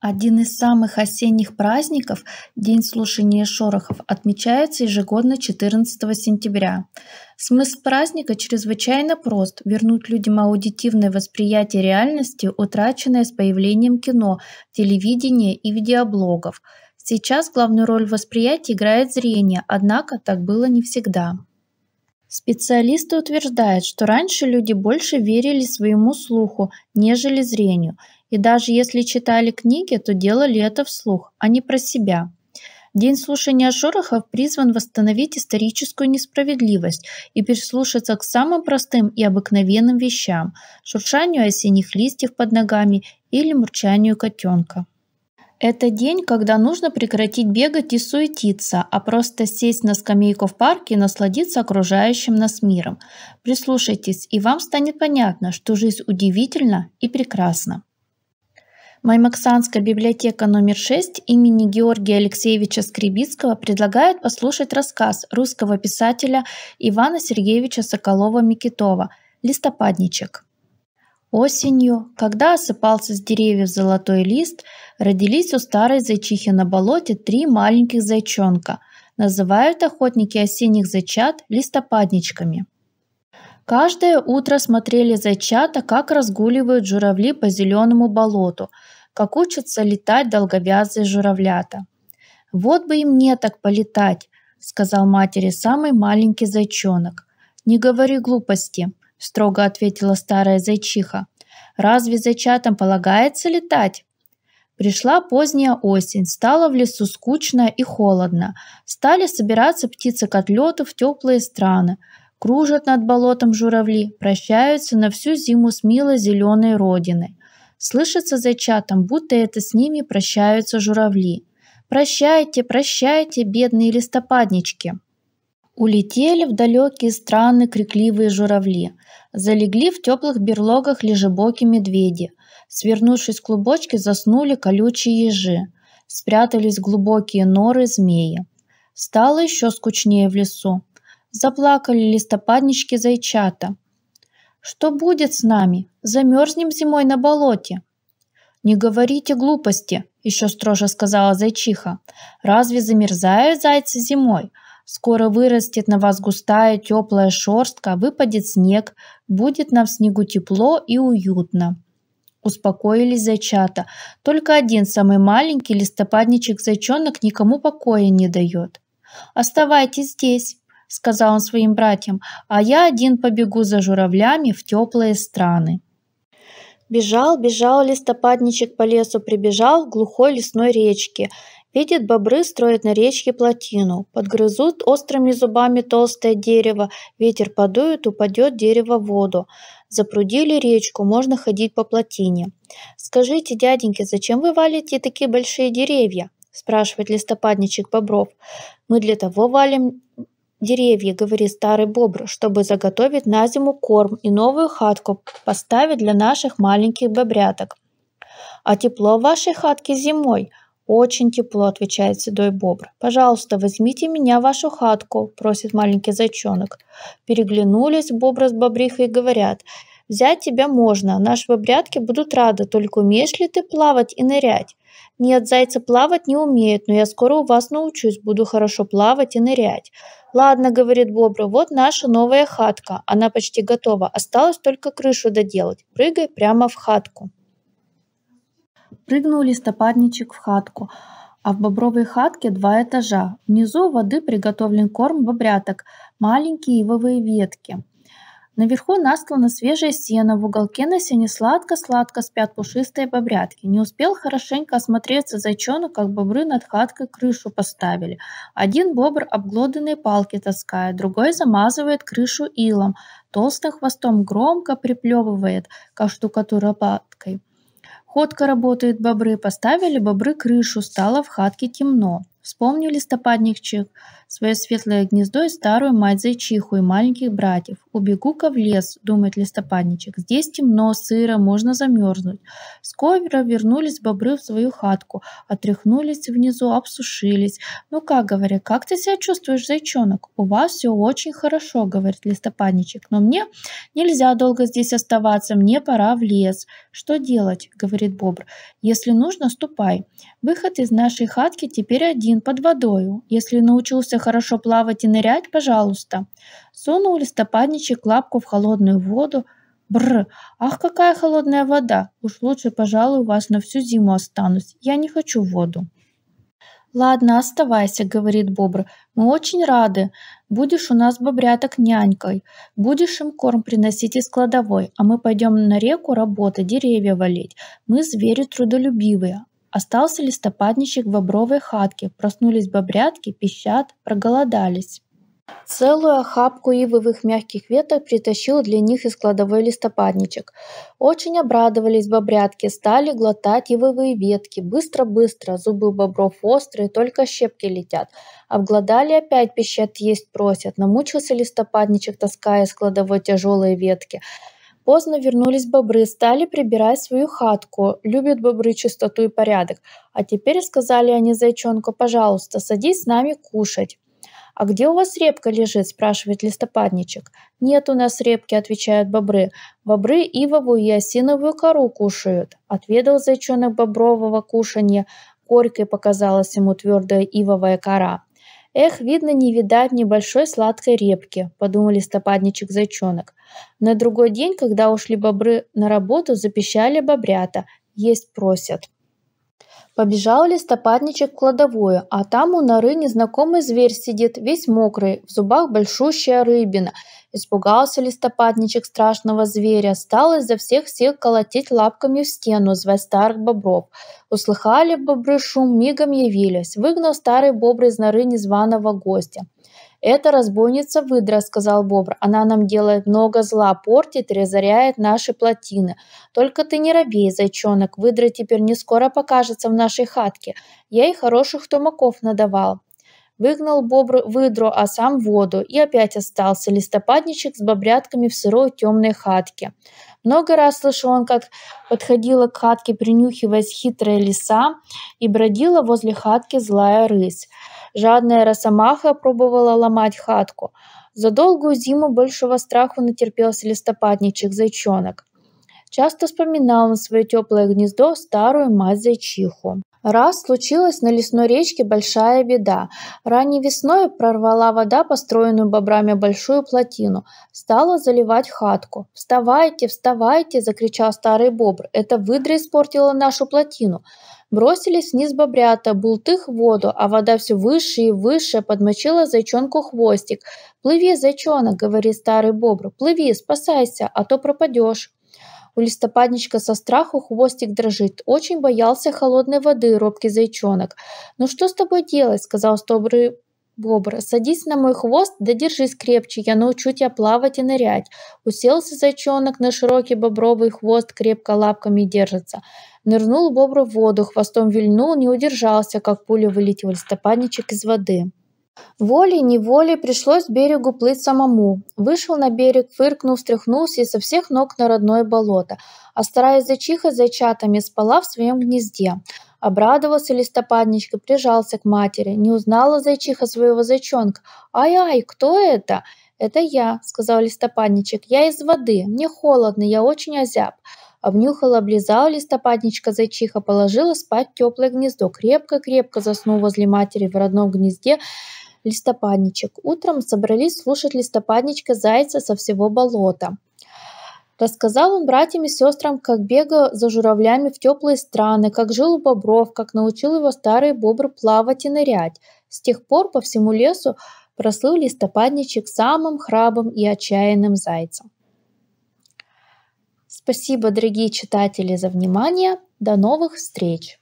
Один из самых осенних праздников, День слушания шорохов, отмечается ежегодно 14 сентября. Смысл праздника чрезвычайно прост – вернуть людям аудитивное восприятие реальности, утраченное с появлением кино, телевидения и видеоблогов. Сейчас главную роль в восприятии играет зрение, однако так было не всегда. Специалисты утверждают, что раньше люди больше верили своему слуху, нежели зрению – и даже если читали книги, то делали это вслух, а не про себя. День слушания шорохов призван восстановить историческую несправедливость и прислушаться к самым простым и обыкновенным вещам – шуршанию осенних листьев под ногами или мурчанию котенка. Это день, когда нужно прекратить бегать и суетиться, а просто сесть на скамейку в парке и насладиться окружающим нас миром. Прислушайтесь, и вам станет понятно, что жизнь удивительна и прекрасна. Маймаксанская библиотека номер 6 имени Георгия Алексеевича Скребицкого предлагает послушать рассказ русского писателя Ивана Сергеевича Соколова-Микитова «Листопадничек». Осенью, когда осыпался с деревьев золотой лист, родились у старой зайчихи на болоте три маленьких зайчонка. Называют охотники осенних зайчат листопадничками – Каждое утро смотрели зайчата, как разгуливают журавли по зеленому болоту, как учатся летать долговязые журавлята. «Вот бы и мне так полетать», — сказал матери самый маленький зайчонок. «Не говори глупости», — строго ответила старая зайчиха. «Разве зайчатам полагается летать?» Пришла поздняя осень, стало в лесу скучно и холодно. Стали собираться птицы к отлету в теплые страны. Кружат над болотом журавли, прощаются на всю зиму с милой зеленой родиной. Слышится за чатом, будто это с ними прощаются журавли. «Прощайте, прощайте, бедные листопаднички!» Улетели в далекие страны крикливые журавли. Залегли в теплых берлогах лежебоки медведи. Свернувшись в клубочки, заснули колючие ежи. Спрятались глубокие норы змеи. Стало еще скучнее в лесу. Заплакали листопаднички-зайчата. «Что будет с нами? Замерзнем зимой на болоте!» «Не говорите глупости!» – еще строже сказала зайчиха. «Разве замерзают зайцы зимой? Скоро вырастет на вас густая теплая шерстка, выпадет снег, будет нам в снегу тепло и уютно». Успокоились зайчата. Только один самый маленький листопадничек-зайчонок никому покоя не дает. «Оставайтесь здесь», — сказал он своим братьям, — «а я один побегу за журавлями в теплые страны». Бежал, бежал листопадничек по лесу, прибежал к глухой лесной речке. Видит, бобры строят на речке плотину. Подгрызут острыми зубами толстое дерево, ветер подует, упадет дерево в воду. Запрудили речку, можно ходить по плотине. «Скажите, дяденьки, зачем вы валите такие большие деревья?» – спрашивает листопадничек бобров. «Мы для того валим деревья, говорит старый бобр, чтобы заготовить на зиму корм и новую хатку поставить для наших маленьких бобряток. А тепло в вашей хатке зимой? Очень тепло, отвечает седой бобр. Пожалуйста, возьмите меня в вашу хатку, просит маленький зайчонок. Переглянулись бобра с бобрихой и говорят, Взять тебя можно, наши бобрятки будут рады, только умеешь ли ты плавать и нырять? Нет, зайцы плавать не умеют, но я скоро у вас научусь, буду хорошо плавать и нырять. Ладно, говорит Бобра, вот наша новая хатка, она почти готова, осталось только крышу доделать. Прыгай прямо в хатку. Прыгнул листопадничек в хатку а в бобровой хатке два этажа. Внизу воды приготовлен корм бобряток, маленькие ивовые ветки. Наверху насклана свежая сена, в уголке на сене сладко-сладко спят пушистые бобрятки. Не успел хорошенько осмотреться зайчонок, как бобры над хаткой крышу поставили. Один бобр обглоданные палки таскает, другой замазывает крышу илом, толстым хвостом громко приплевывает ко штукатура палкой. Ходка работает бобры, поставили бобры крышу, стало в хатке темно. Вспомнил листопадничек свое светлое гнездо и старую мать-зайчиху и маленьких братьев. «Убегу-ка в лес», — думает листопадничек. «Здесь темно, сыро, можно замерзнуть». Скоро вернулись бобры в свою хатку, отряхнулись внизу, обсушились. «Ну как, — говоря, — как ты себя чувствуешь, зайчонок? У вас все очень хорошо», — говорит листопадничек. «Но мне нельзя долго здесь оставаться, мне пора в лес». «Что делать?» — говорит бобр. «Если нужно, ступай. Выход из нашей хатки теперь один один под водою. Если научился хорошо плавать и нырять, пожалуйста. Сунул листопадничек лапку в холодную воду. Бр, ах, какая холодная вода. Уж лучше, пожалуй, у вас на всю зиму останусь. Я не хочу воду. «Ладно, оставайся», — говорит бобр. «Мы очень рады. Будешь у нас бобряток нянькой. Будешь им корм приносить из кладовой, а мы пойдем на реку работать, деревья валить. Мы звери трудолюбивые, Остался листопадничек в бобровой хатке, проснулись бобрятки, пищат, проголодались. Целую охапку ивовых мягких веток притащил для них из кладовой листопадничек. Очень обрадовались бобрятки, стали глотать ивовые ветки. Быстро-быстро, зубы бобров острые, только щепки летят. Обгладали, опять пищат, есть просят. Намучился листопадничек, таская из кладовой тяжелые ветки. Поздно вернулись бобры, стали прибирать свою хатку. Любят бобры чистоту и порядок. А теперь сказали они зайчонку, пожалуйста, садись с нами кушать. «А где у вас репка лежит?» – спрашивает листопадничек. «Нет у нас репки», – отвечают бобры. «Бобры ивовую и осиновую кору кушают». Отведал зайчонок бобрового кушанья. Горькой показалась ему твердая ивовая кора. «Эх, видно, не видать небольшой сладкой репки», – подумал листопадничек-зайчонок. На другой день, когда ушли бобры на работу, запищали бобрята. Есть просят. Побежал листопадничек в кладовую, а там у норы незнакомый зверь сидит, весь мокрый, в зубах большущая рыбина. Испугался листопадничек страшного зверя, стал изо всех сил колотить лапками в стену, звать старых бобров. Услыхали бобры шум, мигом явились, выгнал старый бобр из норы незваного гостя. «Это разбойница-выдра», — сказал Бобр. «Она нам делает много зла, портит и разоряет наши плотины. Только ты не робей, зайчонок, выдра теперь не скоро покажется в нашей хатке. Я ей хороших тумаков надавал». Выгнал бобр выдро, а сам в воду, и опять остался листопадничек с бобрятками в сырой темной хатке. Много раз слышал он, как подходила к хатке, принюхиваясь хитрая лиса, и бродила возле хатки злая рысь. Жадная росомаха пробовала ломать хатку. За долгую зиму большего страху натерпелся листопадничек зайчонок. Часто вспоминал он свое теплое гнездо, старую мать-зайчиху. Раз случилась на лесной речке большая беда. Ранней весной прорвала вода построенную бобрами большую плотину. Стала заливать хатку. «Вставайте, вставайте!» – закричал старый бобр. «Это выдра испортила нашу плотину!» Бросились вниз бобрята, бултых в воду, а вода все выше и выше подмочила зайчонку хвостик. «Плыви, зайчонок!» – говорит старый бобр. «Плыви, спасайся, а то пропадешь!» У листопадничка со страху хвостик дрожит. Очень боялся холодной воды, робкий зайчонок. «Ну что с тобой делать?» — сказал стобрый бобр. «Садись на мой хвост, да держись крепче, я научу тебя плавать и нырять». Уселся зайчонок на широкий бобровый хвост, крепко лапками держится. Нырнул бобр в воду, хвостом вильнул, не удержался, как пуля вылетел листопадничек из воды. Волей-неволей пришлось берегу плыть самому. Вышел на берег, фыркнул, встряхнулся и со всех ног на родное болото. А стараясь зачиха зайчатами, спала в своем гнезде. Обрадовался листопадничка, прижался к матери. Не узнала зайчиха своего зайчонка. «Ай-ай, кто это?» «Это я», — сказал листопадничек. «Я из воды. Мне холодно, я очень озяб». Обнюхала, облизала листопадничка зайчиха, положила спать теплое гнездо. Крепко-крепко заснул возле матери в родном гнезде, листопадничек. Утром собрались слушать листопадничка зайца со всего болота. Рассказал он братьям и сестрам, как бегал за журавлями в теплые страны, как жил у бобров, как научил его старый бобр плавать и нырять. С тех пор по всему лесу прослыл листопадничек самым храбрым и отчаянным зайцем. Спасибо, дорогие читатели, за внимание. До новых встреч!